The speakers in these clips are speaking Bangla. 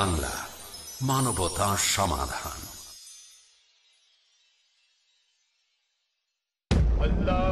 বাংলা মানবতা সমাধান আল্লাহ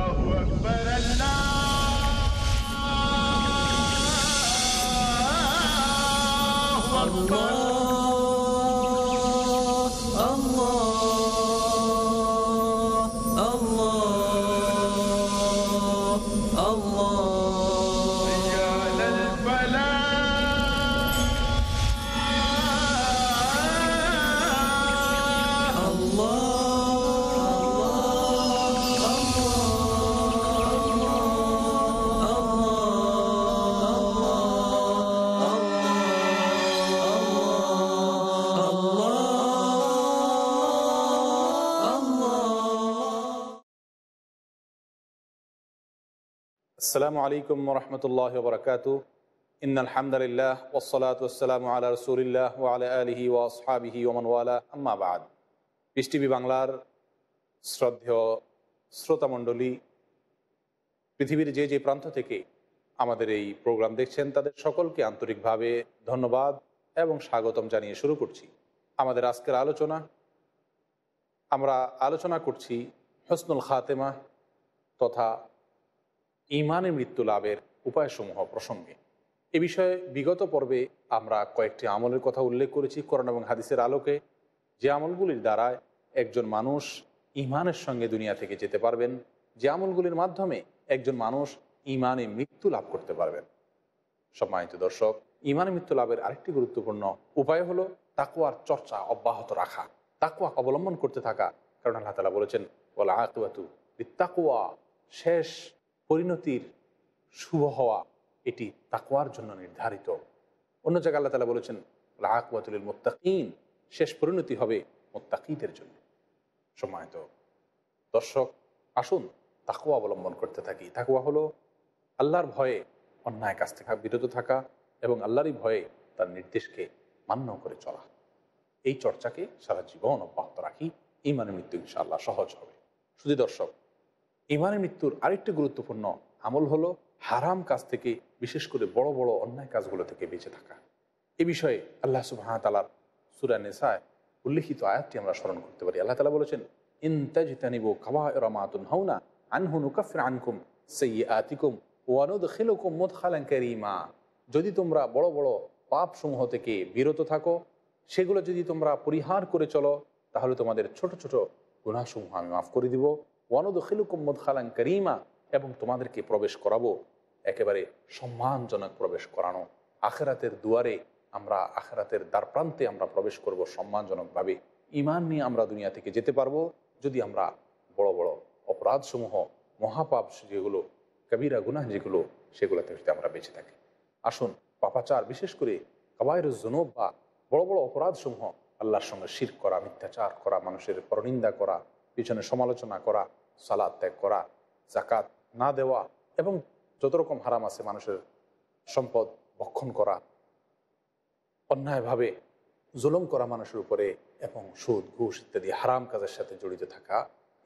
আসসালামু আলাইকুম রহমতুল্লাহ বরকাত ইন ওসলাত ওসালাম আল্লাহ রসুলিল্লাহ আলা আলহি ওয়াসহাবিহি ওমানওয়ালা আম্মাবাদ পিস টিভি বাংলার শ্রদ্ধেয় শ্রোতামণ্ডলী পৃথিবীর যে যে প্রান্ত থেকে আমাদের এই প্রোগ্রাম দেখছেন তাদের সকলকে আন্তরিকভাবে ধন্যবাদ এবং স্বাগতম জানিয়ে শুরু করছি আমাদের আজকের আলোচনা আমরা আলোচনা করছি হসনুল খাতেমা তথা ইমানে মৃত্যু লাভের উপায়সমূহ প্রসঙ্গে এ বিষয়ে বিগত পর্বে আমরা কয়েকটি আমলের কথা উল্লেখ করেছি করোনা এবং হাদিসের আলোকে যে আমলগুলির দ্বারা একজন মানুষ ইমানের সঙ্গে দুনিয়া থেকে যেতে পারবেন যে আমলগুলির মাধ্যমে একজন মানুষ ইমানে মৃত্যু লাভ করতে পারবেন সম্মানিত দর্শক ইমানে মৃত্যু লাভের আরেকটি গুরুত্বপূর্ণ উপায় হলো তাকুয়ার চর্চা অব্যাহত রাখা তাকুয়া অবলম্বন করতে থাকা কারণ আল্লাহ তালা বলেছেন ওলা আকুয়াতু তাকুয়া শেষ পরিণতির শুভ হওয়া এটি তাকুয়ার জন্য নির্ধারিত অন্য জায়গায় আল্লাহ তালা বলেছেন আকুয়াতুল মোত্তাকিন শেষ পরিণতি হবে মোত্তাকিদের জন্য সময়ত দর্শক আসুন তাকুয়া অবলম্বন করতে থাকি তাকুয়া হলো আল্লাহর ভয়ে অন্যায় কাছ থেকে বিরত থাকা এবং আল্লাহরই ভয়ে তার নির্দেশকে মান্য করে চলা এই চর্চাকে সারা জীবন অব্যাহত রাখি ইমানের মৃত্যু ইনশাআল্লাহ সহজ হবে শুধু দর্শক ইমানের মৃত্যুর আরেকটি গুরুত্বপূর্ণ আমল হলো হারাম কাজ থেকে বিশেষ করে বড় বড় অন্যায় কাজগুলো থেকে বেঁচে থাকা এ বিষয়ে আল্লাহ সুবাহতালার সুরানেসায় উল্লিখিত আয়াতটি আমরা স্মরণ করতে পারি আল্লাহ তালা বলেছেন ইন্তাজিতানিব খাবাহ রমাতুন হাউনা আনহুনু কাফির আনকুম সেই আতিকুম ওয়ানুদ খেলকুম মোদ খালাঙ্কারিমা যদি তোমরা বড় বড় পাপ সমূহ থেকে বিরত থাকো সেগুলো যদি তোমরা পরিহার করে চলো তাহলে তোমাদের ছোট ছোট গুণাসমূহ আমি মাফ করে দিব ওয়ানুদখিলুকুম্মদ খালান করিমা এবং তোমাদেরকে প্রবেশ করাবো একেবারে সম্মানজনক প্রবেশ করানো আখেরাতের দুয়ারে আমরা আখেরাতের দ্বারপ্রান্তে আমরা প্রবেশ করব সম্মানজনকভাবে ইমান নিয়ে আমরা দুনিয়া থেকে যেতে পারবো যদি আমরা বড় বড় অপরাধসমূহ মহাপাপ যেগুলো কবিরা গুনাহ যেগুলো সেগুলো থেকে আমরা বেঁচে থাকি আসুন পাপাচার বিশেষ করে কবাইর জনব বা বড় বড় অপরাধসমূহ আল্লাহর সঙ্গে শির করা মিথ্যাচার করা মানুষের পরনিন্দা করা পিছনে সমালোচনা করা সালাদ ত্যাগ করা জাকাত না দেওয়া এবং যত রকম হারাম আছে মানুষের সম্পদ ভক্ষণ করা অন্যায়ভাবে জুলম করা মানুষের উপরে এবং সুদ ঘুষ ইত্যাদি হারাম কাজের সাথে জড়িত থাকা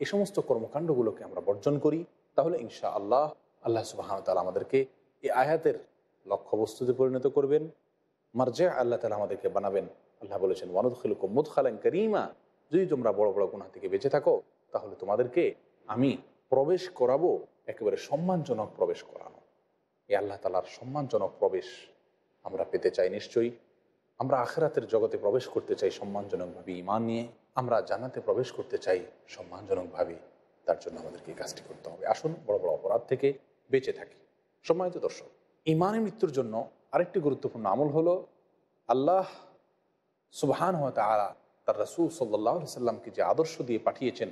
এই সমস্ত কর্মকাণ্ডগুলোকে আমরা বর্জন করি তাহলে ইনশা আল্লাহ আল্লাহ সুবাহতাল আমাদেরকে এই আয়াতের লক্ষ্যবস্তুতে পরিণত করবেন মার্জে আল্লাহ তালা আমাদেরকে বানাবেন আল্লাহ বলেছেন ওয়ানুদ মুদ খালেন করিমা যদি তোমরা বড় বড় গুণা থেকে বেঁচে থাকো তাহলে তোমাদেরকে আমি প্রবেশ করাবো একেবারে সম্মানজনক প্রবেশ করানো এ আল্লাহ তালার সম্মানজনক প্রবেশ আমরা পেতে চাই নিশ্চয়ই আমরা আখেরাতের জগতে প্রবেশ করতে চাই সম্মানজনকভাবে ইমান নিয়ে আমরা জানাতে প্রবেশ করতে চাই সম্মানজনকভাবে তার জন্য আমাদেরকে এই কাজটি করতে হবে আসুন বড় বড় অপরাধ থেকে বেঁচে থাকি সম্মানিত দর্শক ইমানে মৃত্যুর জন্য আরেকটি গুরুত্বপূর্ণ আমল হল আল্লাহ সুবহান হতে আলা তার রাসুল সাল্লাহ সাল্লামকে যে আদর্শ দিয়ে পাঠিয়েছেন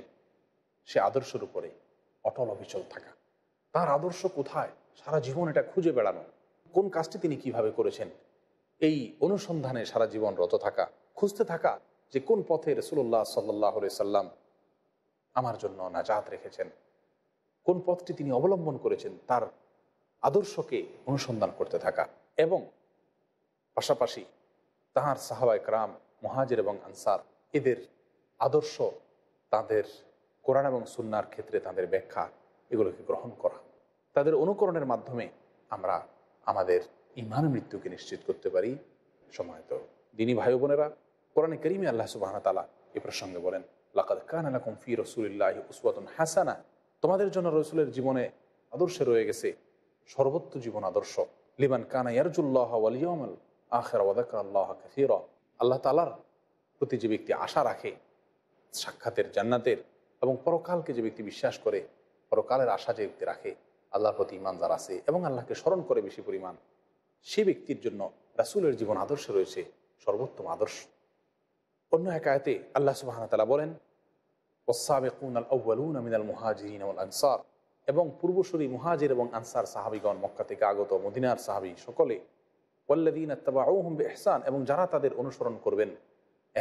সে আদর্শের উপরে অটল অবিচল থাকা তার আদর্শ কোথায় সারা জীবন এটা খুঁজে বেড়ানো কোন কাজটি তিনি কিভাবে করেছেন এই অনুসন্ধানে সারা জীবন রত থাকা খুঁজতে থাকা যে কোন পথে রসুল্লাহ সাল্লাহ সাল্লাম আমার জন্য নাজাত রেখেছেন কোন পথটি তিনি অবলম্বন করেছেন তার আদর্শকে অনুসন্ধান করতে থাকা এবং পাশাপাশি তাহার সাহাবায় ক্রাম মহাজের এবং আনসার এদের আদর্শ তাদের কোরআন এবং সুনার ক্ষেত্রে তাদের ব্যাখ্যা এগুলোকে গ্রহণ করা তাদের অনুকরণের মাধ্যমে আমরা আমাদের ইমান মৃত্যুকে নিশ্চিত করতে পারি সময়ত দিনী ভাই বোনেরা কোরআনে করিমে আল্লাহ সুবাহ তালা এ প্রসঙ্গে বলেন লাকাদ কান আলা কুমফি রসুলিল্লাহ উসওয়াতুন হাসানা তোমাদের জন্য রসুলের জীবনে আদর্শে রয়ে গেছে সর্বত্র জীবন আদর্শ লিমান কানা ইয়ারজুল্লাহ আলিয়মল আখের ওয়াদাক আল্লাহ আল্লাহ তালার প্রতি যে ব্যক্তি আশা রাখে সাক্ষাতের জান্নাতের এবং পরকালকে যে ব্যক্তি বিশ্বাস করে পরকালের আশা যে ব্যক্তি রাখে আল্লাহর প্রতি ইমানদার আছে এবং আল্লাহকে স্মরণ করে বেশি পরিমাণ সে ব্যক্তির জন্য রাসুলের জীবন আদর্শ রয়েছে সর্বোত্তম আদর্শ অন্য এক আয়তে আল্লাহ সুবাহতালা বলেন ওসাবেকুন আল আউ্বালুন আমিনাল মুহাজিরিন আনসার এবং পূর্বসূরি মুহাজির এবং আনসার সাহাবিগণ মক্কা থেকে আগত মদিনার সাহাবি সকলে ওয়াল্লাদিন আত্তাবা হুম এহসান এবং যারা তাদের অনুসরণ করবেন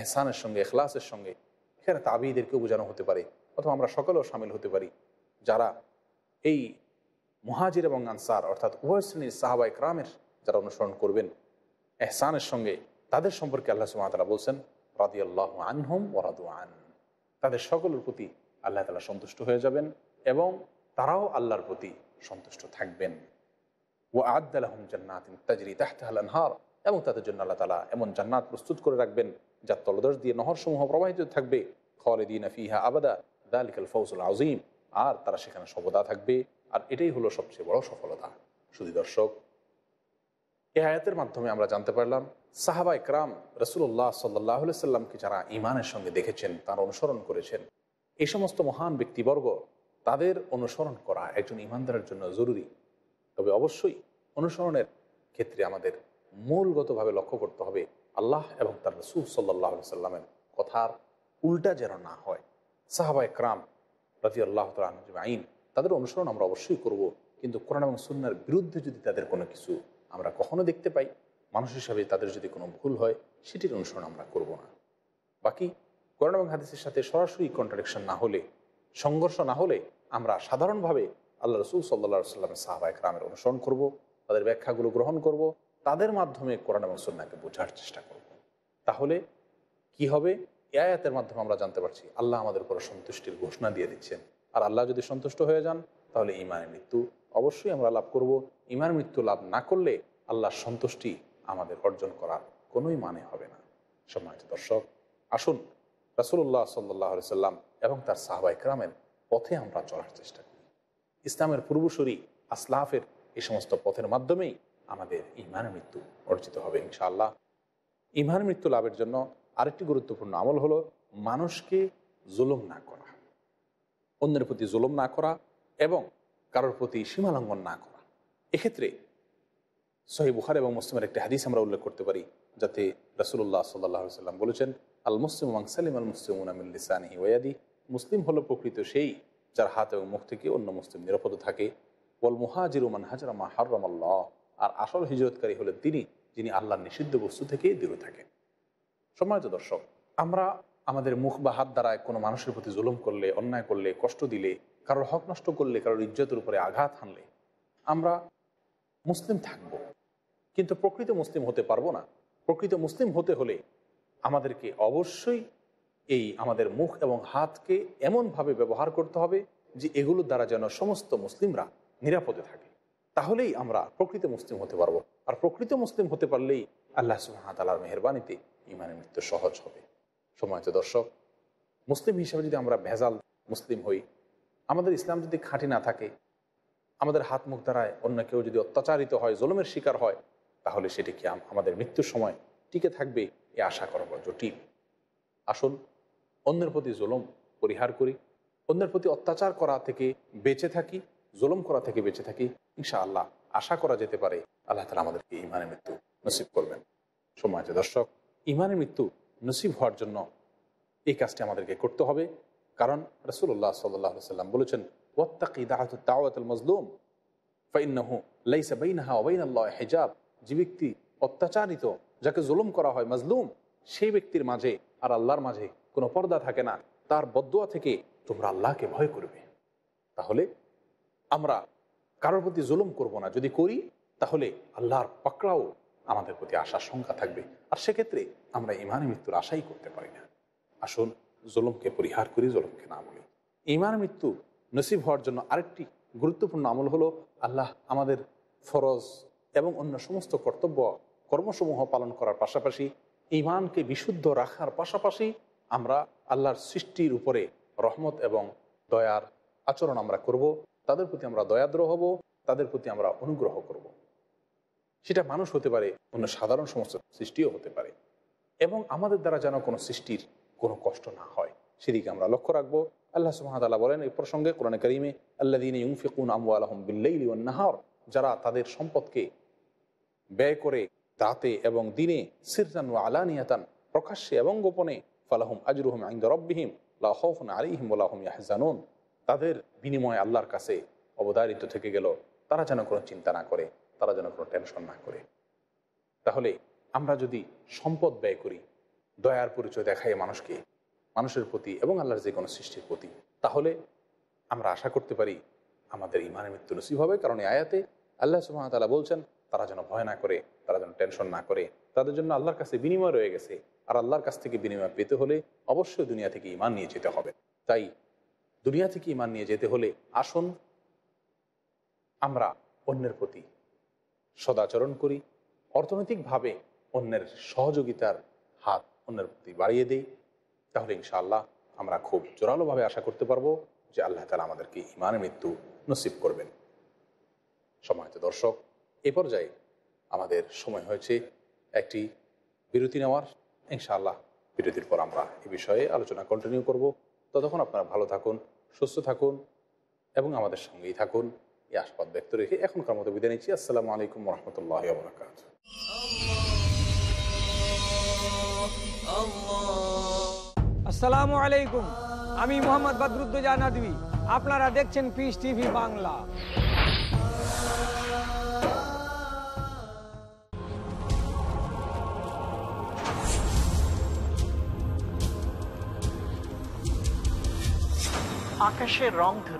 এহসানের সঙ্গে এখলাসের সঙ্গে এখানে তাবিদেরকেও বোঝানো হতে পারে অথবা আমরা সকলেও সামিল হতে পারি যারা এই মহাজির এবং আনসার অর্থাৎ উভয় শ্রেণীর সাহাবাই ক্রামের যারা অনুসরণ করবেন এহসানের সঙ্গে তাদের সম্পর্কে আল্লাহ সুমাতারা বলছেন রাদি আল্লাহ আনহম ওরাদু আন তাদের সকলের প্রতি আল্লাহ তালা সন্তুষ্ট হয়ে যাবেন এবং তারাও আল্লাহর প্রতি সন্তুষ্ট থাকবেন ও আদালাহম জান্নাতিন তাজরি তাহতাহাল আনহার এবং তাদের জন্য আল্লাহ তালা এমন জান্নাত প্রস্তুত করে রাখবেন যার তলদর্শ দিয়ে নহরসমূহ প্রবাহিত থাকবে দিন ফিহা আবাদা দালিকাল ফৌজুল আজিম আর তারা সেখানে সফলতা থাকবে আর এটাই হলো সবচেয়ে বড় সফলতা শুধু দর্শক এ আয়াতের মাধ্যমে আমরা জানতে পারলাম সাহাবা ইকরাম রসুল্লাহ সাল্লাহ সাল্লামকে যারা ইমানের সঙ্গে দেখেছেন তার অনুসরণ করেছেন এই সমস্ত মহান ব্যক্তিবর্গ তাদের অনুসরণ করা একজন ইমানদারের জন্য জরুরি তবে অবশ্যই অনুসরণের ক্ষেত্রে আমাদের মূলগতভাবে লক্ষ্য করতে হবে আল্লাহ এবং তার রসুল সাল্লাহ সাল্লামের কথার উল্টা যেন না হয় সাহাবা একরাম রাজি আল্লাহ আইন তাদের অনুসরণ আমরা অবশ্যই করব কিন্তু কোরআন এবং সুন্নার বিরুদ্ধে যদি তাদের কোনো কিছু আমরা কখনো দেখতে পাই মানুষ হিসাবে তাদের যদি কোনো ভুল হয় সেটির অনুসরণ আমরা করব না বাকি কোরআন এবং হাদিসের সাথে সরাসরি কন্ট্রাডিকশন না হলে সংঘর্ষ না হলে আমরা সাধারণভাবে আল্লাহ রসুল সাল্লা সাল্লামের সাহাবা একরামের অনুসরণ করব তাদের ব্যাখ্যাগুলো গ্রহণ করব তাদের মাধ্যমে কোরআন এবং সুন্নাকে বোঝার চেষ্টা করব তাহলে কি হবে এ আয়াতের মাধ্যমে আমরা জানতে পারছি আল্লাহ আমাদের উপরে সন্তুষ্টির ঘোষণা দিয়ে দিচ্ছেন আর আল্লাহ যদি সন্তুষ্ট হয়ে যান তাহলে ইমানের মৃত্যু অবশ্যই আমরা লাভ করব ইমানের মৃত্যু লাভ না করলে আল্লাহর সন্তুষ্টি আমাদের অর্জন করার কোনোই মানে হবে না সম্মানিত দর্শক আসুন রাসুল্লাহ সাল্লাহ সাল্লাম এবং তার সাহবা ইকরামের পথে আমরা চলার চেষ্টা করি ইসলামের পূর্বসূরি আসলাফের এই সমস্ত পথের মাধ্যমেই আমাদের ইমান মৃত্যু অর্জিত হবে ইনশাআল্লাহ ইমান মৃত্যু লাভের জন্য আরেকটি গুরুত্বপূর্ণ আমল হলো মানুষকে জুলুম না করা অন্যের প্রতি জুলুম না করা এবং কারোর প্রতি সীমালঙ্ঘন না করা এক্ষেত্রে সহি বুহার এবং মুসলিমের একটি হাদিস আমরা উল্লেখ করতে পারি যাতে রাসুল্লাহ সাল্লাহ সাল্লাম বলেছেন আল মুসলিম সালিম আল মুসলিম উনামিল্লিসানি ওয়াদি মুসলিম হলো প্রকৃত সেই যার হাত এবং মুখ থেকে অন্য মুসলিম নিরাপদ থাকে বল মুহাজিরুমান হাজরামা হাররামাল্লাহ আর আসল হিজরতকারী হলেন তিনি যিনি আল্লাহর নিষিদ্ধ বস্তু থেকে দূরে থাকেন সম্মানিত দর্শক আমরা আমাদের মুখ বা হাত দ্বারায় কোনো মানুষের প্রতি জুলুম করলে অন্যায় করলে কষ্ট দিলে কারোর হক নষ্ট করলে কারোর ইজ্জতের উপরে আঘাত হানলে আমরা মুসলিম থাকব কিন্তু প্রকৃত মুসলিম হতে পারবো না প্রকৃত মুসলিম হতে হলে আমাদেরকে অবশ্যই এই আমাদের মুখ এবং হাতকে এমনভাবে ব্যবহার করতে হবে যে এগুলোর দ্বারা যেন সমস্ত মুসলিমরা নিরাপদে থাকে তাহলেই আমরা প্রকৃত মুসলিম হতে পারবো আর প্রকৃত মুসলিম হতে পারলেই আল্লাহ সুহামতালার মেহরবানিতে ইমানে মৃত্যু সহজ হবে সময়ত দর্শক মুসলিম হিসেবে যদি আমরা ভেজাল মুসলিম হই আমাদের ইসলাম যদি খাঁটি না থাকে আমাদের হাত মুখ দ্বারায় অন্য কেউ যদি অত্যাচারিত হয় জলমের শিকার হয় তাহলে সেটি কি আমাদের মৃত্যুর সময় টিকে থাকবে এ আশা করব জটিল আসুন অন্যের প্রতি জলম পরিহার করি অন্যের প্রতি অত্যাচার করা থেকে বেঁচে থাকি জলম করা থেকে বেঁচে থাকি ইনশা আল্লাহ আশা করা যেতে পারে আল্লাহ তালা আমাদেরকে ইমানে মৃত্যু নসিব করবেন সময় দর্শক ইমানের মৃত্যু নসিব হওয়ার জন্য এই কাজটি আমাদেরকে করতে হবে কারণ রসুল্লাহ সাল্লাহ সাল্লাম বলেছেন মজলুম ফাইন্নাহু লাইসা আল্লাহ হেজাব যে ব্যক্তি অত্যাচারিত যাকে জুলুম করা হয় মজলুম সেই ব্যক্তির মাঝে আর আল্লাহর মাঝে কোনো পর্দা থাকে না তার বদুয়া থেকে তোমরা আল্লাহকে ভয় করবে তাহলে আমরা কারোর প্রতি জুলুম করব না যদি করি তাহলে আল্লাহর পাকড়াও আমাদের প্রতি আশার সংখ্যা থাকবে আর সেক্ষেত্রে আমরা ইমান মৃত্যুর আশাই করতে পারি না আসুন জলমকে পরিহার করি জলমকে না বলি ইমান মৃত্যু নসিব হওয়ার জন্য আরেকটি গুরুত্বপূর্ণ আমল হলো আল্লাহ আমাদের ফরজ এবং অন্য সমস্ত কর্তব্য কর্মসমূহ পালন করার পাশাপাশি ইমানকে বিশুদ্ধ রাখার পাশাপাশি আমরা আল্লাহর সৃষ্টির উপরে রহমত এবং দয়ার আচরণ আমরা করব তাদের প্রতি আমরা দয়াদ্র হব তাদের প্রতি আমরা অনুগ্রহ করব। সেটা মানুষ হতে পারে অন্য সাধারণ সমস্ত সৃষ্টিও হতে পারে এবং আমাদের দ্বারা যেন কোনো সৃষ্টির কোনো কষ্ট না হয় সেদিকে আমরা লক্ষ্য রাখবো আল্লাহ সুহামতাল্লাহ বলেন এই প্রসঙ্গে কোরআন করিমে দিন ইউফিকুন আমু আলহম বিল্লাইলিউন্নাহর যারা তাদের সম্পদকে ব্যয় করে দাঁতে এবং দিনে সিরজান ও আলানিয়াতান প্রকাশ্যে এবং গোপনে ফালাহম আজরুহম আইন্দ রব্বিহিম লাহন আলিহিম আলাহম ইয়াহজানুন তাদের বিনিময়ে আল্লাহর কাছে অবদারিত থেকে গেল তারা যেন কোনো চিন্তা না করে তারা যেন কোনো টেনশন না করে তাহলে আমরা যদি সম্পদ ব্যয় করি দয়ার পরিচয় দেখাই মানুষকে মানুষের প্রতি এবং আল্লাহর যে কোনো সৃষ্টির প্রতি তাহলে আমরা আশা করতে পারি আমাদের ইমানের মৃত্যু নসিব হবে কারণ এই আয়াতে আল্লাহ সুহামতালা বলছেন তারা যেন ভয় না করে তারা যেন টেনশন না করে তাদের জন্য আল্লাহর কাছে বিনিময় রয়ে গেছে আর আল্লাহর কাছ থেকে বিনিময় পেতে হলে অবশ্যই দুনিয়া থেকে ইমান নিয়ে যেতে হবে তাই দুনিয়া থেকে ইমান নিয়ে যেতে হলে আসুন আমরা অন্যের প্রতি সদাচরণ করি অর্থনৈতিকভাবে অন্যের সহযোগিতার হাত অন্যের প্রতি বাড়িয়ে দিই তাহলে ইনশাআল্লাহ আমরা খুব জোরালোভাবে আশা করতে পারবো যে আল্লাহ তালা আমাদেরকে ইমানে মৃত্যু নসিব করবেন সম্মানিত দর্শক এ পর্যায়ে আমাদের সময় হয়েছে একটি বিরতি নেওয়ার ইনশাআল্লাহ বিরতির পর আমরা এ বিষয়ে আলোচনা কন্টিনিউ করব ততক্ষণ আপনারা ভালো থাকুন সুস্থ থাকুন এবং আমাদের সঙ্গেই থাকুন এই আশপাত ব্যক্ত রেখে এখনকার মতো বিদায় নিচ্ছি আসসালামু আলাইকুম রহমতুল্লাহ বরাকাত আসসালামু আলাইকুম আমি মোহাম্মদ বদরুদ্দোজা নদী আপনারা দেখছেন পিস টিভি বাংলা আকাশের রং ধরে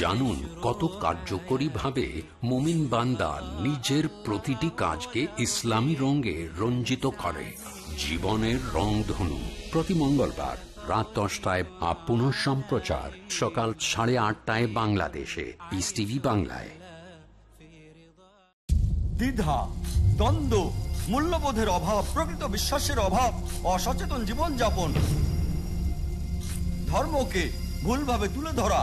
জানুন কত কার্যকরী ভাবে মুমিন বান্দা নিজের প্রতিটি কাজকে ইসলামী রঙে রঞ্জিত করে জীবনের রং ধনু প্রতি মঙ্গলবার রাত দশটায় বা পুনঃ সম্প্রচার সকাল সাড়ে আটটায় বাংলাদেশে পিস টিভি বাংলায় দ্বিধা দ্বন্দ্ব মূল্যবোধের অভাব প্রকৃত বিশ্বাসের অভাব অসচেতন জীবনযাপন ধর্মকে ভুলভাবে তুলে ধরা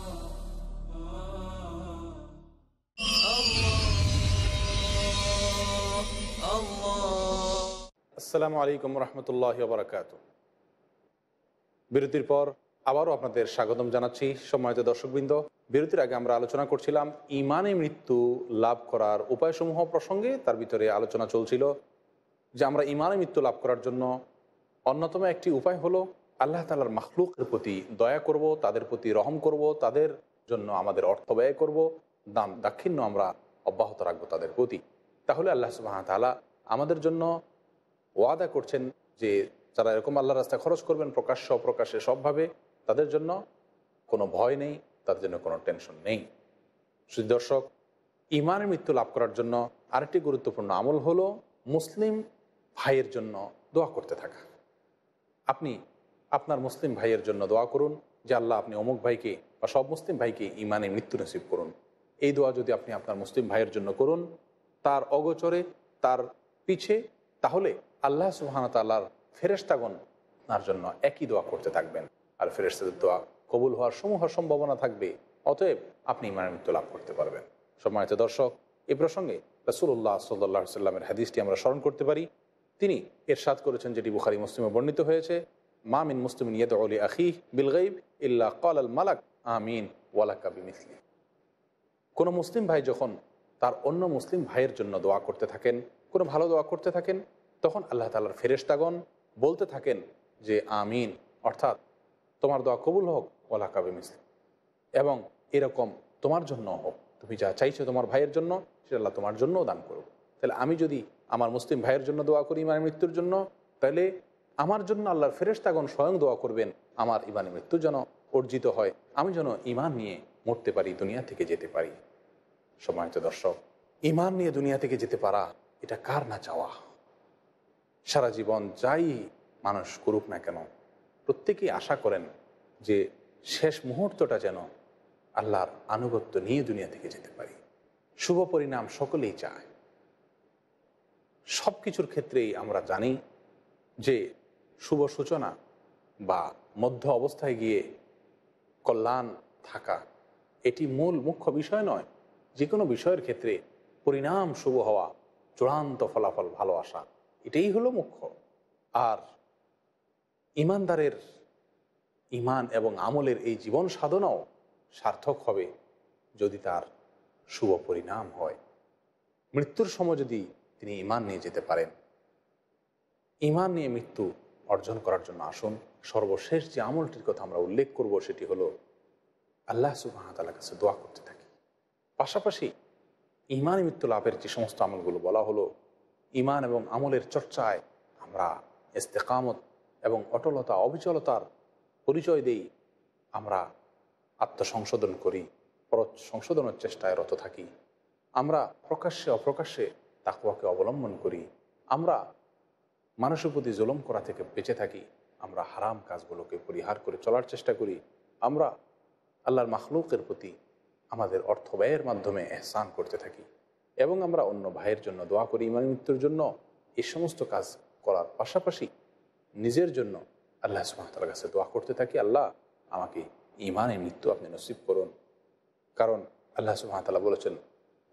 আসসালামু আলাইকুম রহমতুল্লাহ বরাকাত বিরতির পর আবারও আপনাদের স্বাগতম জানাচ্ছি সম্মানিত দর্শকবৃন্দ বিরতির আগে আমরা আলোচনা করছিলাম ইমানে মৃত্যু লাভ করার উপায়সমূহ প্রসঙ্গে তার ভিতরে আলোচনা চলছিল যে আমরা ইমানে মৃত্যু লাভ করার জন্য অন্যতম একটি উপায় হলো আল্লাহ তালার মাহলুকের প্রতি দয়া করব তাদের প্রতি রহম করব তাদের জন্য আমাদের অর্থ ব্যয় করব দাম দাক্ষিণ্য আমরা অব্যাহত রাখবো তাদের প্রতি তাহলে আল্লাহ সুবাহ তালা আমাদের জন্য ওয়াদা করছেন যে যারা এরকম আল্লাহ রাস্তা খরচ করবেন প্রকাশ্য অপ্রকাশ্যে সবভাবে তাদের জন্য কোনো ভয় নেই তাদের জন্য কোনো টেনশন নেই সুদর্শক দর্শক ইমানের মৃত্যু লাভ করার জন্য আরেকটি গুরুত্বপূর্ণ আমল হল মুসলিম ভাইয়ের জন্য দোয়া করতে থাকা আপনি আপনার মুসলিম ভাইয়ের জন্য দোয়া করুন যে আল্লাহ আপনি অমুক ভাইকে বা সব মুসলিম ভাইকে ইমানে মৃত্যু নসিব করুন এই দোয়া যদি আপনি আপনার মুসলিম ভাইয়ের জন্য করুন তার অগোচরে তার পিছে তাহলে আল্লাহ সুহানতাল্লাহর ফেরেস্তাগণ তার জন্য একই দোয়া করতে থাকবেন আর ফেরেস্তাদের দোয়া কবুল হওয়ার সমূহ সম্ভাবনা থাকবে অতএব আপনি ইমানের মৃত্যু লাভ করতে পারবেন সম্মানিত দর্শক এ প্রসঙ্গে রসুল্লাহ সাল্লাহ সাল্লামের হাদিসটি আমরা স্মরণ করতে পারি তিনি এর সাদ করেছেন যেটি বুখারি মুসলিমে বর্ণিত হয়েছে মামিন মুসলিম নিয়ত আলি আখি গাইব ইল্লা কল আল মালাক আমিন ওয়ালাকা মিসলি কোনো মুসলিম ভাই যখন তার অন্য মুসলিম ভাইয়ের জন্য দোয়া করতে থাকেন কোনো ভালো দোয়া করতে থাকেন তখন আল্লাহ তালার ফেরেস্তাগণ বলতে থাকেন যে আমিন অর্থাৎ তোমার দোয়া কবুল হোক ওলা কাবে মিসলি এবং এরকম তোমার জন্য হোক তুমি যা চাইছো তোমার ভাইয়ের জন্য সেটা আল্লাহ তোমার জন্যও দান করুক তাহলে আমি যদি আমার মুসলিম ভাইয়ের জন্য দোয়া করি ইমানের মৃত্যুর জন্য তাহলে আমার জন্য আল্লাহর ফেরেস্তাগণ স্বয়ং দোয়া করবেন আমার ইমানে মৃত্যু যেন অর্জিত হয় আমি যেন ইমান নিয়ে মরতে পারি দুনিয়া থেকে যেতে পারি সময়ত দর্শক ইমান নিয়ে দুনিয়া থেকে যেতে পারা এটা কার না চাওয়া সারা জীবন যাই মানুষ করুক না কেন প্রত্যেকেই আশা করেন যে শেষ মুহূর্তটা যেন আল্লাহর আনুগত্য নিয়ে দুনিয়া থেকে যেতে পারি শুভ পরিণাম সকলেই চায় সব কিছুর ক্ষেত্রেই আমরা জানি যে শুভ সূচনা বা মধ্য অবস্থায় গিয়ে কল্যাণ থাকা এটি মূল মুখ্য বিষয় নয় যে কোনো বিষয়ের ক্ষেত্রে পরিণাম শুভ হওয়া চূড়ান্ত ফলাফল ভালো আসা এটাই হলো মুখ্য আর ইমানদারের ইমান এবং আমলের এই জীবন সাধনাও সার্থক হবে যদি তার শুভ পরিণাম হয় মৃত্যুর সময় যদি তিনি ইমান নিয়ে যেতে পারেন ইমান নিয়ে মৃত্যু অর্জন করার জন্য আসুন সর্বশেষ যে আমলটির কথা আমরা উল্লেখ করব সেটি হলো আল্লাহ সুবাহতালার কাছে দোয়া করতে থাকি পাশাপাশি ইমান মৃত্যু লাভের যে সমস্ত আমলগুলো বলা হলো ইমান এবং আমলের চর্চায় আমরা ইস্তেকামত এবং অটলতা অবিচলতার পরিচয় দেই আমরা আত্মসংশোধন করি পর সংশোধনের চেষ্টায় রত থাকি আমরা প্রকাশ্যে অপ্রকাশ্যে তাকুয়াকে অবলম্বন করি আমরা মানুষের প্রতি জুলম করা থেকে বেঁচে থাকি আমরা হারাম কাজগুলোকে পরিহার করে চলার চেষ্টা করি আমরা আল্লাহর মাখলুকের প্রতি আমাদের অর্থ ব্যয়ের মাধ্যমে এহসান করতে থাকি এবং আমরা অন্য ভাইয়ের জন্য দোয়া করি ইমানি মৃত্যুর জন্য এই সমস্ত কাজ করার পাশাপাশি নিজের জন্য আল্লাহ সুমতার কাছে দোয়া করতে থাকি আল্লাহ আমাকে ইমানের মৃত্যু আপনি নসিব করুন কারণ আল্লাহ সুহামতাল্লাহ বলেছেন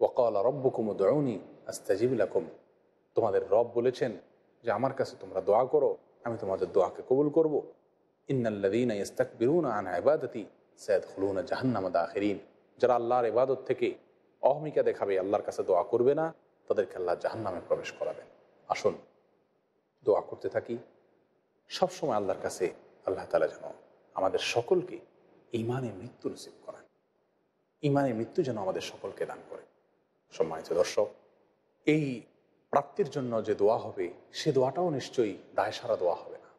ওকাল রব্বকুম দয়নি আস্তাজিবুলাকুম তোমাদের রব বলেছেন যে আমার কাছে তোমরা দোয়া করো আমি তোমাদের দোয়াকে কবুল করব ইন্নাল্লাদিন ইস্তাক বিরুনা আন ইবাদতি সৈয়দ হলুনা জাহান্নামা দাখিরিন যারা আল্লাহর ইবাদত থেকে অহমিকা দেখাবে আল্লাহর কাছে দোয়া করবে না তাদেরকে আল্লাহ জাহান নামে প্রবেশ করাবেন আসুন দোয়া করতে থাকি সবসময় আল্লাহর কাছে আল্লাহ তালা যেন আমাদের সকলকে ইমানে মৃত্যু নসিব করেন ইমানে মৃত্যু যেন আমাদের সকলকে দান করে সম্মানিত দর্শক এই প্রাপ্তির জন্য যে দোয়া হবে সে দোয়াটাও নিশ্চয়ই দায় সারা দোয়া হবে না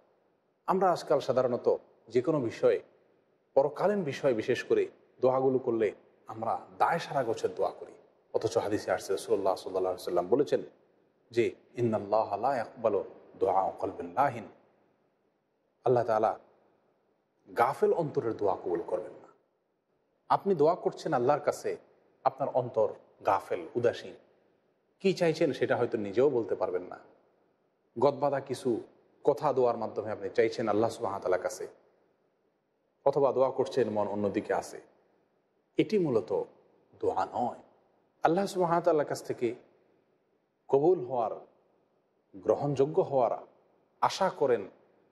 আমরা আজকাল সাধারণত যে কোনো বিষয়ে পরকালীন বিষয়ে বিশেষ করে দোয়াগুলো করলে আমরা দায় সারা গোছের দোয়া করি অথচ হাদিসে আসছে রসুল্লাহ সাল্লাহ সাল্লাম বলেছেন যে ইন্দাল দোয়া আকবাল দোয়া অকলবিল্লাহিন আল্লাহ তালা গাফেল অন্তরের দোয়া কবুল করবেন না আপনি দোয়া করছেন আল্লাহর কাছে আপনার অন্তর গাফেল উদাসীন কি চাইছেন সেটা হয়তো নিজেও বলতে পারবেন না গদবাদা কিছু কথা দোয়ার মাধ্যমে আপনি চাইছেন আল্লাহ সুবাহতালার কাছে অথবা দোয়া করছেন মন অন্যদিকে আছে এটি মূলত দোয়া নয় আল্লাহ সুবাহতাল্লাহ কাছ থেকে কবুল হওয়ার গ্রহণযোগ্য হওয়ার আশা করেন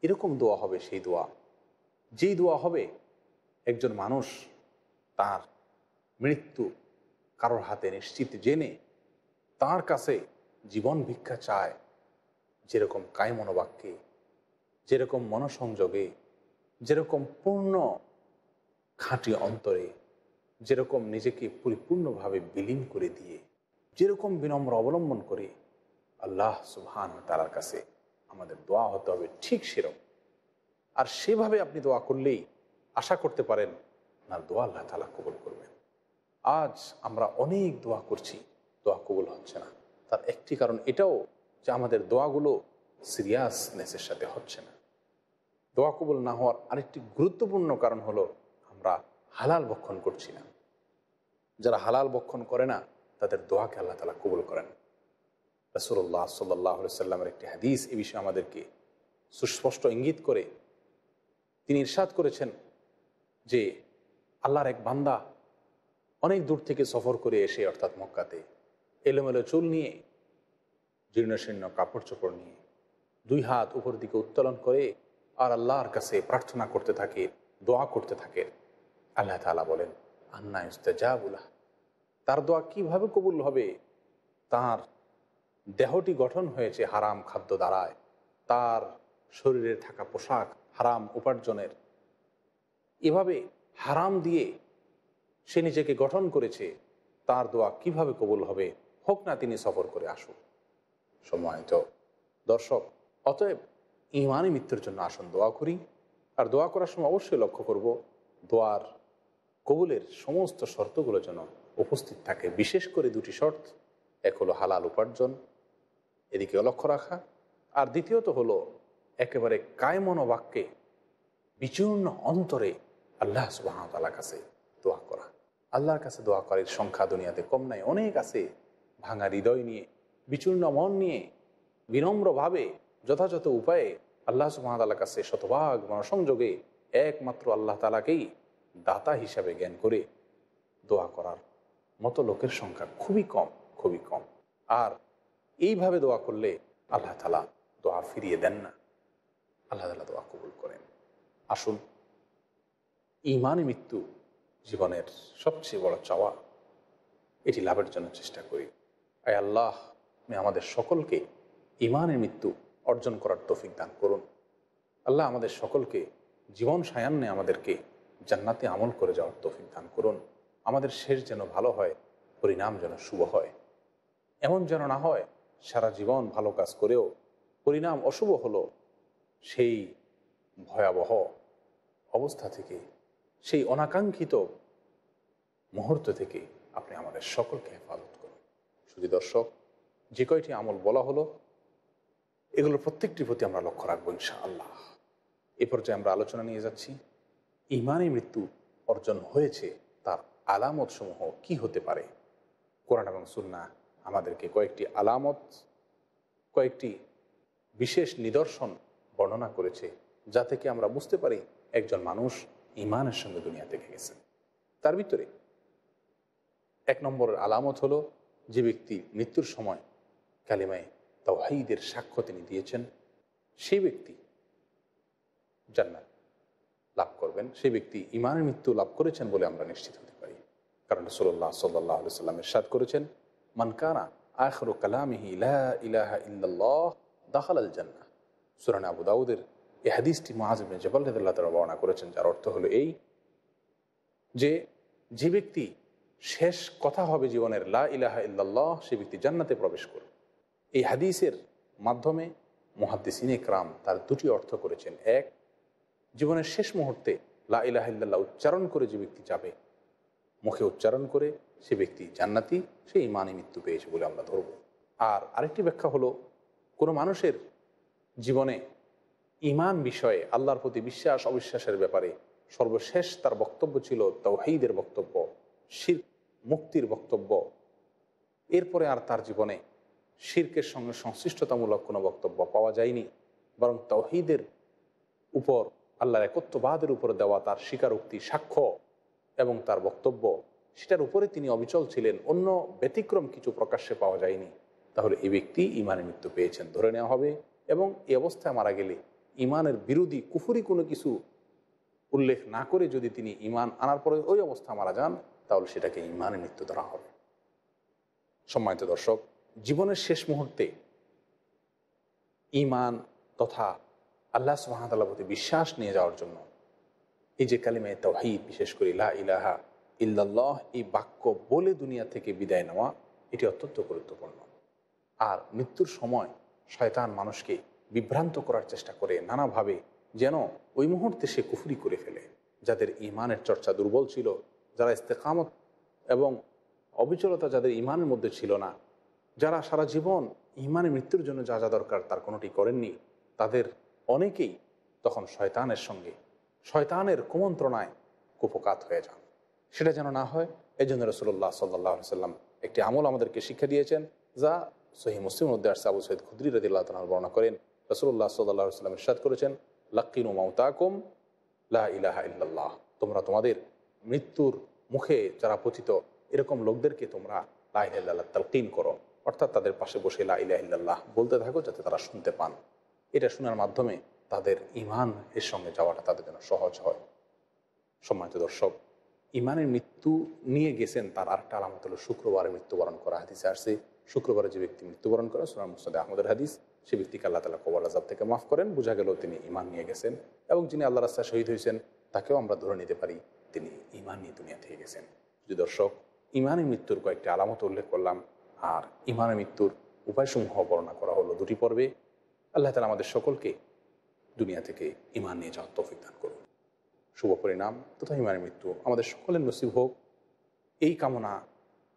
এরকম দোয়া হবে সেই দোয়া যেই দোয়া হবে একজন মানুষ তার মৃত্যু কারোর হাতে নিশ্চিত জেনে তার কাছে জীবন ভিক্ষা চায় যেরকম কায় মনোবাক্যে যেরকম মনসংযোগে যেরকম পূর্ণ খাঁটি অন্তরে যেরকম নিজেকে পরিপূর্ণভাবে বিলীন করে দিয়ে যেরকম বিনম্র অবলম্বন করে আল্লাহ সুবহান তালার কাছে আমাদের দোয়া হতে হবে ঠিক সেরকম আর সেভাবে আপনি দোয়া করলেই আশা করতে পারেন না দোয়া আল্লাহ তালা কবল করবেন আজ আমরা অনেক দোয়া করছি দোয়া কবল হচ্ছে না তার একটি কারণ এটাও যে আমাদের দোয়াগুলো সিরিয়াসনেসের সাথে হচ্ছে না দোয়া কবল না হওয়ার আরেকটি গুরুত্বপূর্ণ কারণ হলো আমরা হালাল ভক্ষণ করছি না যারা হালাল ভক্ষণ করে না তাদের দোয়াকে আল্লাহ তালা কবুল করেন রসুল্লাহ সাল্লাহ সাল্লামের একটি হাদিস এ বিষয়ে আমাদেরকে সুস্পষ্ট ইঙ্গিত করে তিনি ইরশাদ করেছেন যে আল্লাহর এক বান্দা অনেক দূর থেকে সফর করে এসে অর্থাৎ মক্কাতে এলোমেলো চুল নিয়ে জীর্ণশীর্ণ কাপড় চোপড় নিয়ে দুই হাত উপর দিকে উত্তোলন করে আর আল্লাহর কাছে প্রার্থনা করতে থাকে দোয়া করতে থাকে আল্লাহ তালা বলেন আন্না ইস্তেজাবুল্লাহ তার দোয়া কীভাবে কবুল হবে তার দেহটি গঠন হয়েছে হারাম খাদ্য দ্বারায় তার শরীরে থাকা পোশাক হারাম উপার্জনের এভাবে হারাম দিয়ে সে নিজেকে গঠন করেছে তার দোয়া কিভাবে কবুল হবে হোক না তিনি সফর করে আসুন তো দর্শক অতএব ইমানি মৃত্যুর জন্য আসুন দোয়া করি আর দোয়া করার সময় অবশ্যই লক্ষ্য করব দোয়ার কবুলের সমস্ত শর্তগুলো যেন উপস্থিত থাকে বিশেষ করে দুটি শর্ত এক হলো হালাল উপার্জন এদিকে লক্ষ্য রাখা আর দ্বিতীয়ত হলো একেবারে কায়মনোবাক্যে বিচূর্ণ অন্তরে আল্লাহ সুবাহতালার কাছে দোয়া করা আল্লাহর কাছে দোয়া করার সংখ্যা দুনিয়াতে কম নাই অনেক আছে ভাঙা হৃদয় নিয়ে বিচূর্ণ মন নিয়ে বিনম্রভাবে যথাযথ উপায়ে আল্লাহ সুবাহতালার কাছে শতভাগ মনসংযোগে একমাত্র আল্লাহ তালাকেই দাতা হিসাবে জ্ঞান করে দোয়া করার মতো লোকের সংখ্যা খুবই কম খুবই কম আর এইভাবে দোয়া করলে আল্লাহ তালা দোয়া ফিরিয়ে দেন না আল্লাহ তালা দোয়া কবুল করেন আসুন ইমানে মৃত্যু জীবনের সবচেয়ে বড় চাওয়া এটি লাভের জন্য চেষ্টা করি আয় আল্লাহ আমি আমাদের সকলকে ইমানের মৃত্যু অর্জন করার তৌফিক দান করুন আল্লাহ আমাদের সকলকে জীবন সায়ান্নে আমাদেরকে জান্নাতে আমল করে যাওয়ার তৌফিক দান করুন আমাদের শেষ যেন ভালো হয় পরিণাম যেন শুভ হয় এমন যেন না হয় সারা জীবন ভালো কাজ করেও পরিণাম অশুভ হলো সেই ভয়াবহ অবস্থা থেকে সেই অনাকাঙ্ক্ষিত মুহূর্ত থেকে আপনি আমাদের সকলকে হেফাজত করুন শুধু দর্শক যে কয়টি আমল বলা হলো এগুলো প্রত্যেকটি প্রতি আমরা লক্ষ্য রাখবো ইনশা আল্লাহ এ পর্যায়ে আমরা আলোচনা নিয়ে যাচ্ছি ইমানে মৃত্যু অর্জন হয়েছে তার আলামত সমূহ কি হতে পারে কোরআন এবং সুন্না আমাদেরকে কয়েকটি আলামত কয়েকটি বিশেষ নিদর্শন বর্ণনা করেছে যা থেকে আমরা বুঝতে পারি একজন মানুষ ইমানের সঙ্গে দুনিয়া থেকে গেছে তার ভিতরে এক নম্বরের আলামত হলো যে ব্যক্তি মৃত্যুর সময় কালিমায় তাওহাইদের সাক্ষ্য তিনি দিয়েছেন সেই ব্যক্তি জান্নাত লাভ করবেন সেই ব্যক্তি ইমানের মৃত্যু লাভ করেছেন বলে আমরা নিশ্চিত হতে পারি কারণ রসোল্লাহ সাল্লাহ আলু সাল্লাম এরশাদ করেছেন মানকানা আখর কালাম ইলাহা ইল্লাল্লাহ সুরান আবু দাউদের এই হাদিসটি মহাজিবিন জবাল রদুল্লাহ তারা বর্ণনা করেছেন যার অর্থ হলো এই যে যে ব্যক্তি শেষ কথা হবে জীবনের লা ইলাহা ইল্লাল্লাহ সে ব্যক্তি জান্নাতে প্রবেশ করবে এই হাদিসের মাধ্যমে ইনে ক্রাম তার দুটি অর্থ করেছেন এক জীবনের শেষ মুহূর্তে লা ইলাহিল্লাহ উচ্চারণ করে যে ব্যক্তি যাবে মুখে উচ্চারণ করে সে ব্যক্তি জান্নাতি সে ইমানে মৃত্যু পেয়েছে বলে আমরা ধরব আর আরেকটি ব্যাখ্যা হলো কোনো মানুষের জীবনে ইমান বিষয়ে আল্লাহর প্রতি বিশ্বাস অবিশ্বাসের ব্যাপারে সর্বশেষ তার বক্তব্য ছিল তাওহিদের বক্তব্য শির মুক্তির বক্তব্য এরপরে আর তার জীবনে শির্কের সঙ্গে সংশ্লিষ্টতামূলক কোনো বক্তব্য পাওয়া যায়নি বরং তাওহিদের উপর আল্লাহর একত্ববাদের উপর দেওয়া তার স্বীকারোক্তি সাক্ষ্য এবং তার বক্তব্য সেটার উপরে তিনি অবিচল ছিলেন অন্য ব্যতিক্রম কিছু প্রকাশ্যে পাওয়া যায়নি তাহলে এই ব্যক্তি ইমানে মৃত্যু পেয়েছেন ধরে নেওয়া হবে এবং এই অবস্থায় মারা গেলে ইমানের বিরোধী কুফুরি কোনো কিছু উল্লেখ না করে যদি তিনি ইমান আনার পরে ওই অবস্থা মারা যান তাহলে সেটাকে ইমানে মৃত্যু ধরা হবে সম্মানিত দর্শক জীবনের শেষ মুহূর্তে ইমান তথা আল্লাহ সুহামতাল্লাহ প্রতি বিশ্বাস নিয়ে যাওয়ার জন্য এই যে কালিমে তহিদ বিশেষ করে ইলাহা ইলাহা ইল্লাল্লাহ এই বাক্য বলে দুনিয়া থেকে বিদায় নেওয়া এটি অত্যন্ত গুরুত্বপূর্ণ আর মৃত্যুর সময় শয়তান মানুষকে বিভ্রান্ত করার চেষ্টা করে নানাভাবে যেন ওই মুহূর্তে সে কুফুরি করে ফেলে যাদের ইমানের চর্চা দুর্বল ছিল যারা ইস্তেকামত এবং অবিচলতা যাদের ইমানের মধ্যে ছিল না যারা সারা জীবন ইমানে মৃত্যুর জন্য যা যা দরকার তার কোনোটি করেননি তাদের অনেকেই তখন শয়তানের সঙ্গে শয়তানের কুমন্ত্রণায় কুপকাত হয়ে যান সেটা যেন না হয় এই জন্য রসুল্লাহ সাল্লাহ সাল্লাম একটি আমল আমাদেরকে শিক্ষা দিয়েছেন যা সহি মুসলিম উদ্দার আবু সৈয়দ খুদ্রি রদিল্লাহ বর্ণনা করেন রসুল্লাহ সাল্লাহ সাল্লাম ইরশাদ করেছেন লাক্কিনু মাউতাকুম লা ইলাহা ইল্লাল্লাহ তোমরা তোমাদের মৃত্যুর মুখে যারা পতিত এরকম লোকদেরকে তোমরা লাহ তালকিন করো অর্থাৎ তাদের পাশে বসে লাহ বলতে থাকো যাতে তারা শুনতে পান এটা শোনার মাধ্যমে তাদের ইমান এর সঙ্গে যাওয়াটা তাদের জন্য সহজ হয় সম্মানিত দর্শক ইমানের মৃত্যু নিয়ে গেছেন তার আরেকটা আলামত হলো শুক্রবারে মৃত্যুবরণ করা হাদিসে আসছে শুক্রবারে যে ব্যক্তি মৃত্যুবরণ করে সোনার মুসাদ আহমদের হাদিস সে ব্যক্তিকে আল্লাহ তালা কবর আজাব থেকে মাফ করেন বোঝা গেল তিনি ইমান নিয়ে গেছেন এবং যিনি আল্লাহ রাস্তায় শহীদ হয়েছেন তাকেও আমরা ধরে নিতে পারি তিনি ইমান নিয়ে দুনিয়া থেকে গেছেন যে দর্শক ইমানের মৃত্যুর কয়েকটি আলামত উল্লেখ করলাম আর ইমানের মৃত্যুর উপায়সমূহ বর্ণনা করা হলো দুটি পর্বে আল্লাহ তালা আমাদের সকলকে দুনিয়া থেকে ইমান নিয়ে যাওয়ার তৌফিক দান করুন শুভ পরিণাম তথা ইমানের মৃত্যু আমাদের সকলের নসিব হোক এই কামনা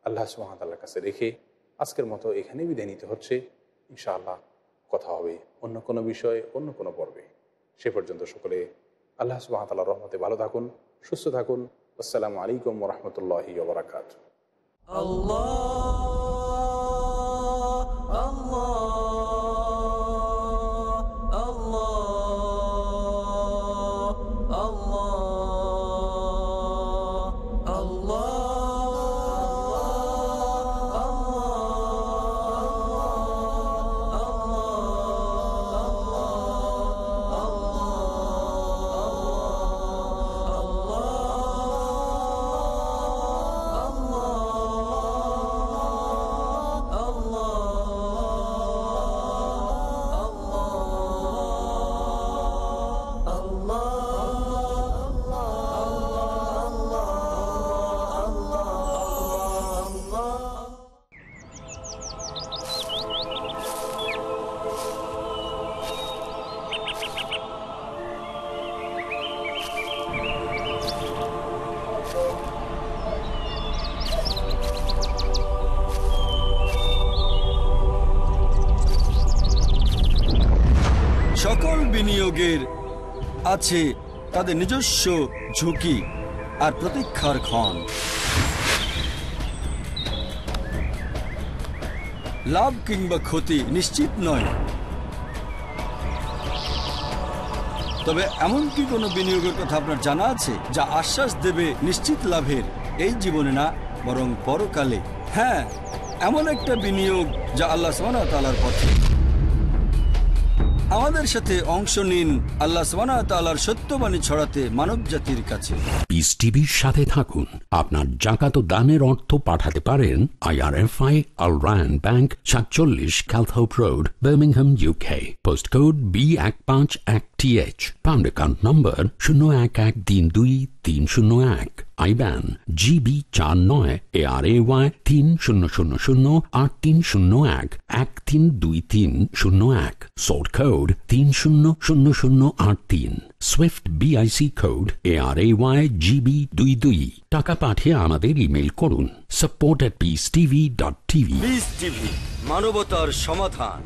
আল্লাহ সুহামতাল্লার কাছে রেখে আজকের মতো এখানেই বিদায় নিতে হচ্ছে ইনশাআল্লাহ কথা হবে অন্য কোনো বিষয়ে অন্য কোনো পর্বে সে পর্যন্ত সকলে আল্লাহ সুহামতাল্লাহ রহমতে ভালো থাকুন সুস্থ থাকুন আসসালামু আলাইকুম রহমতুল্লাহ বরাকাত আল্লাহ সকল বিনিয়োগের আছে তাদের নিজস্ব ঝুঁকি আর প্রতীক্ষার ক্ষণ লাভ কিংবা ক্ষতি নিশ্চিত নয় তবে এমন কি কোনো বিনিয়োগের কথা আপনার জানা আছে যা আশ্বাস দেবে নিশ্চিত লাভের এই জীবনে না বরং পরকালে হ্যাঁ এমন একটা বিনিয়োগ যা আল্লাহ সোনা তালার পথে আমাদের সাথে অংশ নিন আল্লাহ সবানার সত্যবাণী ছড়াতে মানব জাতির কাছে পিস টিভির সাথে থাকুন আপনার জাকাত দানের অর্থ পাঠাতে পারেন আইআরএফআই আল রায়ন ব্যাংক সাতচল্লিশ Calthorpe road Birmingham UK post code B এক পাঁচ এক T H pound account number শূন্য এক এক তিন দুই তিন শূন্য এক আইব্যান জিবি চার নয় এ আর এ ওয়াই তিন শূন্য শূন্য শূন্য আট তিন শূন্য এক এক তিন দুই তিন শূন্য এক সোড খৌড তিন শূন্য শূন্য শূন্য আট তিন swift BIC code A R A Y GB দুই দুই টাকা পাঠিয়ে আমাদের ইমেল করুন support at peace TV dot TV মানবতার সমাধান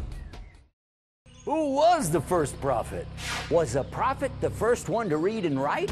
Who was the first prophet? Was a prophet the first one to read and write?